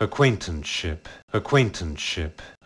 acquaintanceship acquaintanceship